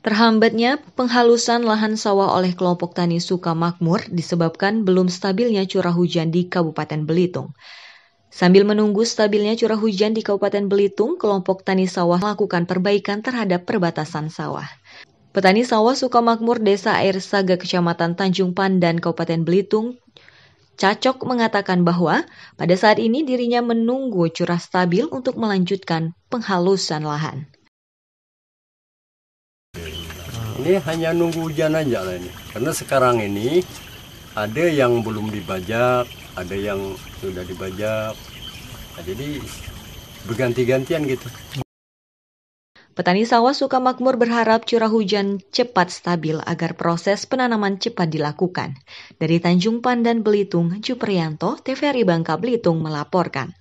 Terhambatnya penghalusan lahan sawah oleh kelompok tani Sukamakmur disebabkan belum stabilnya curah hujan di Kabupaten Belitung. Sambil menunggu stabilnya curah hujan di Kabupaten Belitung, kelompok tani sawah melakukan perbaikan terhadap perbatasan sawah. Petani sawah Sukamakmur Desa Air Saga Kecamatan Tanjung Pandan Kabupaten Belitung Cacok mengatakan bahwa pada saat ini dirinya menunggu curah stabil untuk melanjutkan penghalusan lahan. Ini hanya nunggu hujan aja lah ini. Karena sekarang ini ada yang belum dibajak, ada yang sudah dibajak. Nah, jadi berganti-gantian gitu. Petani sawah makmur berharap curah hujan cepat stabil agar proses penanaman cepat dilakukan. Dari Tanjung Pandan, Belitung, Juprianto, TVRI Bangka Belitung melaporkan.